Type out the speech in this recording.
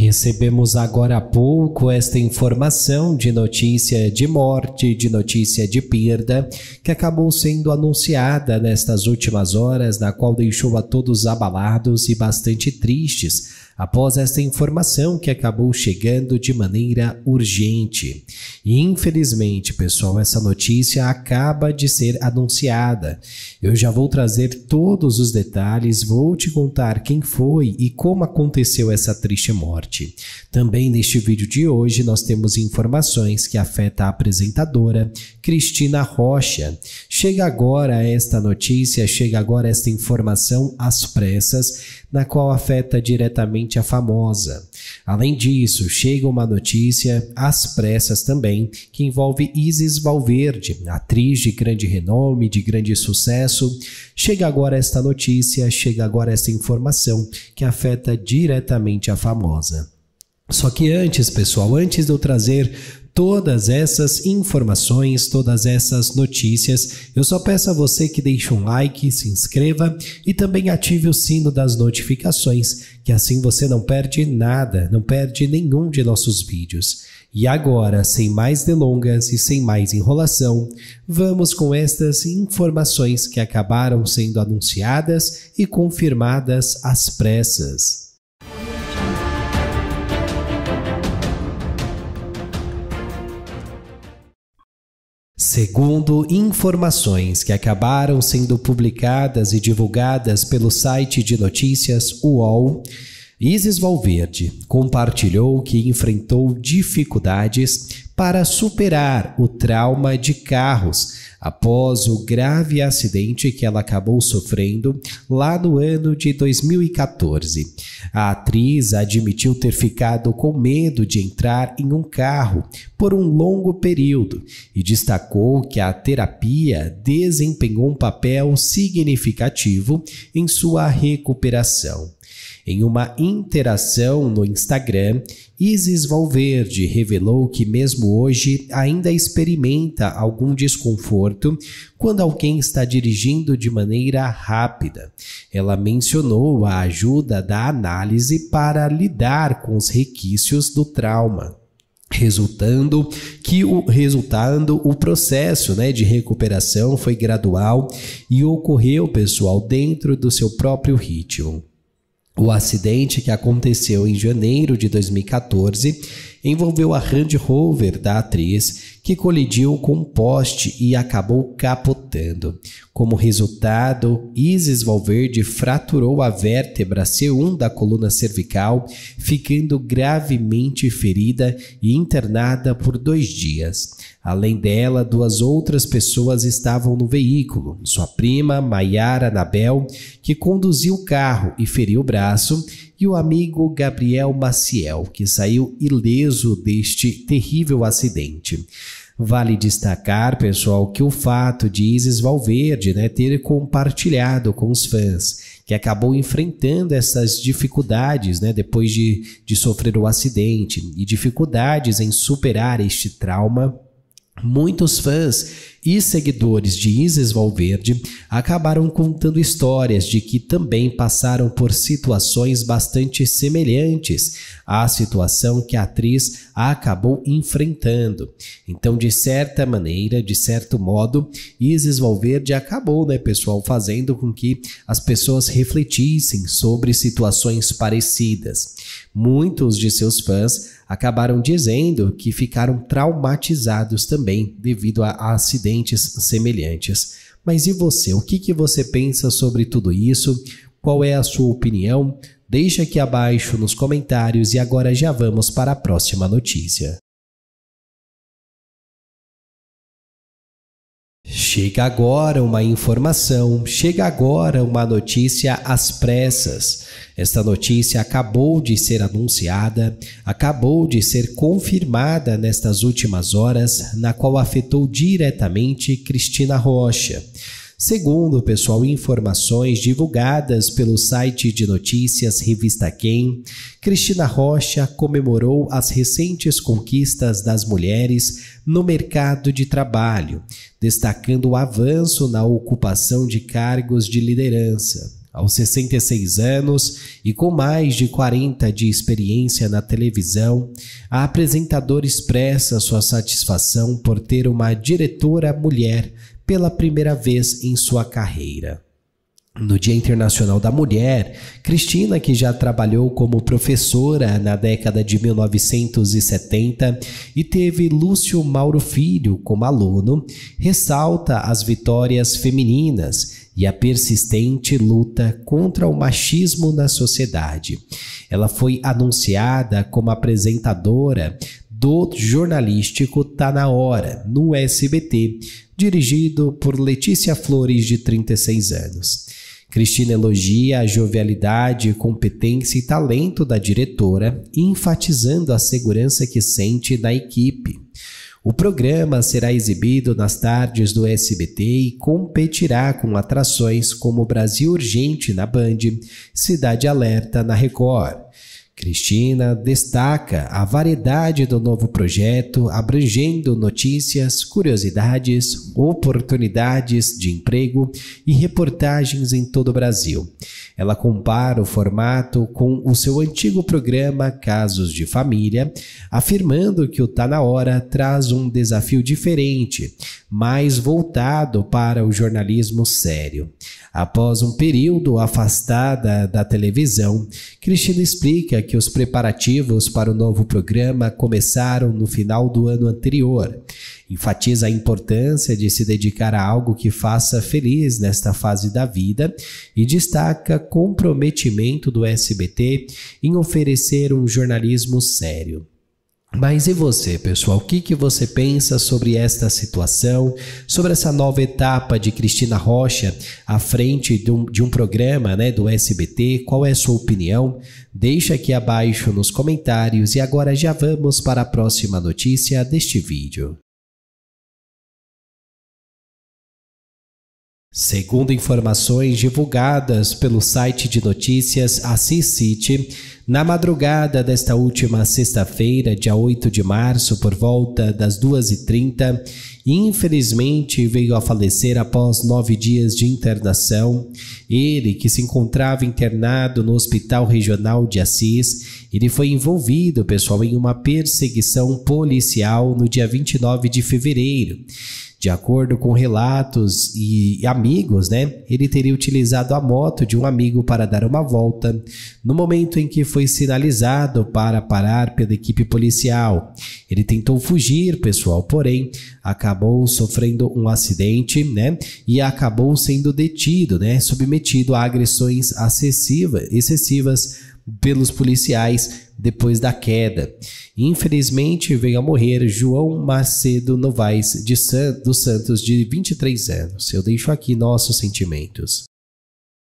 Recebemos agora há pouco esta informação de notícia de morte, de notícia de perda, que acabou sendo anunciada nestas últimas horas, na qual deixou a todos abalados e bastante tristes após esta informação que acabou chegando de maneira urgente. E infelizmente, pessoal, essa notícia acaba de ser anunciada. Eu já vou trazer todos os detalhes, vou te contar quem foi e como aconteceu essa triste morte. Também neste vídeo de hoje nós temos informações que afeta a apresentadora Cristina Rocha. Chega agora esta notícia, chega agora esta informação às pressas na qual afeta diretamente a famosa. Além disso, chega uma notícia às pressas também que envolve Isis Valverde, atriz de grande renome, de grande sucesso. Chega agora esta notícia, chega agora esta informação que afeta diretamente a famosa. Só que antes, pessoal, antes de eu trazer todas essas informações, todas essas notícias, eu só peço a você que deixe um like, se inscreva e também ative o sino das notificações, que assim você não perde nada, não perde nenhum de nossos vídeos. E agora, sem mais delongas e sem mais enrolação, vamos com estas informações que acabaram sendo anunciadas e confirmadas às pressas. Segundo informações que acabaram sendo publicadas e divulgadas pelo site de notícias UOL, Isis Valverde compartilhou que enfrentou dificuldades para superar o trauma de carros após o grave acidente que ela acabou sofrendo lá no ano de 2014. A atriz admitiu ter ficado com medo de entrar em um carro por um longo período e destacou que a terapia desempenhou um papel significativo em sua recuperação. Em uma interação no Instagram, Isis Valverde revelou que mesmo hoje ainda experimenta algum desconforto quando alguém está dirigindo de maneira rápida. Ela mencionou a ajuda da análise para lidar com os requisitos do trauma resultando que o resultando o processo né, de recuperação foi gradual e ocorreu pessoal dentro do seu próprio ritmo o acidente que aconteceu em janeiro de 2014 envolveu a Range Rover da atriz, que colidiu com um poste e acabou capotando. Como resultado, Isis Valverde fraturou a vértebra C1 da coluna cervical, ficando gravemente ferida e internada por dois dias. Além dela, duas outras pessoas estavam no veículo: sua prima, Maiara Anabel, que conduziu o carro e feriu o braço, e o amigo Gabriel Maciel, que saiu ileso deste terrível acidente. Vale destacar, pessoal, que o fato de Isis Valverde né, ter compartilhado com os fãs que acabou enfrentando essas dificuldades né, depois de, de sofrer o acidente e dificuldades em superar este trauma Muitos fãs e seguidores de Isis Valverde acabaram contando histórias de que também passaram por situações bastante semelhantes à situação que a atriz acabou enfrentando. Então, de certa maneira, de certo modo, Isis Valverde acabou, né, pessoal, fazendo com que as pessoas refletissem sobre situações parecidas. Muitos de seus fãs acabaram dizendo que ficaram traumatizados também também devido a acidentes semelhantes. Mas e você? O que, que você pensa sobre tudo isso? Qual é a sua opinião? Deixa aqui abaixo nos comentários e agora já vamos para a próxima notícia. Chega agora uma informação, chega agora uma notícia às pressas. Esta notícia acabou de ser anunciada, acabou de ser confirmada nestas últimas horas, na qual afetou diretamente Cristina Rocha. Segundo, pessoal, informações divulgadas pelo site de notícias Revista Quem, Cristina Rocha comemorou as recentes conquistas das mulheres no mercado de trabalho, destacando o avanço na ocupação de cargos de liderança aos 66 anos e com mais de 40 de experiência na televisão, a apresentadora expressa sua satisfação por ter uma diretora mulher pela primeira vez em sua carreira. No Dia Internacional da Mulher, Cristina, que já trabalhou como professora na década de 1970 e teve Lúcio Mauro Filho como aluno, ressalta as vitórias femininas e a persistente luta contra o machismo na sociedade. Ela foi anunciada como apresentadora do jornalístico Tá Na Hora, no SBT, dirigido por Letícia Flores, de 36 anos. Cristina elogia a jovialidade, competência e talento da diretora, enfatizando a segurança que sente da equipe. O programa será exibido nas tardes do SBT e competirá com atrações como Brasil Urgente na Band, Cidade Alerta na Record. Cristina destaca a variedade do novo projeto, abrangendo notícias, curiosidades, oportunidades de emprego e reportagens em todo o Brasil. Ela compara o formato com o seu antigo programa Casos de Família, afirmando que o Tá na Hora traz um desafio diferente, mais voltado para o jornalismo sério. Após um período afastada da televisão, Cristina explica que os preparativos para o novo programa começaram no final do ano anterior. Enfatiza a importância de se dedicar a algo que faça feliz nesta fase da vida e destaca comprometimento do SBT em oferecer um jornalismo sério. Mas e você, pessoal? O que, que você pensa sobre esta situação, sobre essa nova etapa de Cristina Rocha à frente de um, de um programa né, do SBT? Qual é a sua opinião? Deixa aqui abaixo nos comentários e agora já vamos para a próxima notícia deste vídeo. Segundo informações divulgadas pelo site de notícias Assis City, na madrugada desta última sexta-feira, dia 8 de março, por volta das 2h30, infelizmente veio a falecer após nove dias de internação. Ele, que se encontrava internado no Hospital Regional de Assis, ele foi envolvido, pessoal, em uma perseguição policial no dia 29 de fevereiro. De acordo com relatos e amigos, né, ele teria utilizado a moto de um amigo para dar uma volta no momento em que foi sinalizado para parar pela equipe policial. Ele tentou fugir, pessoal, porém acabou sofrendo um acidente, né, e acabou sendo detido, né, submetido a agressões excessivas pelos policiais depois da queda. Infelizmente, veio a morrer João Macedo Novaes de San, dos Santos, de 23 anos. Eu deixo aqui nossos sentimentos.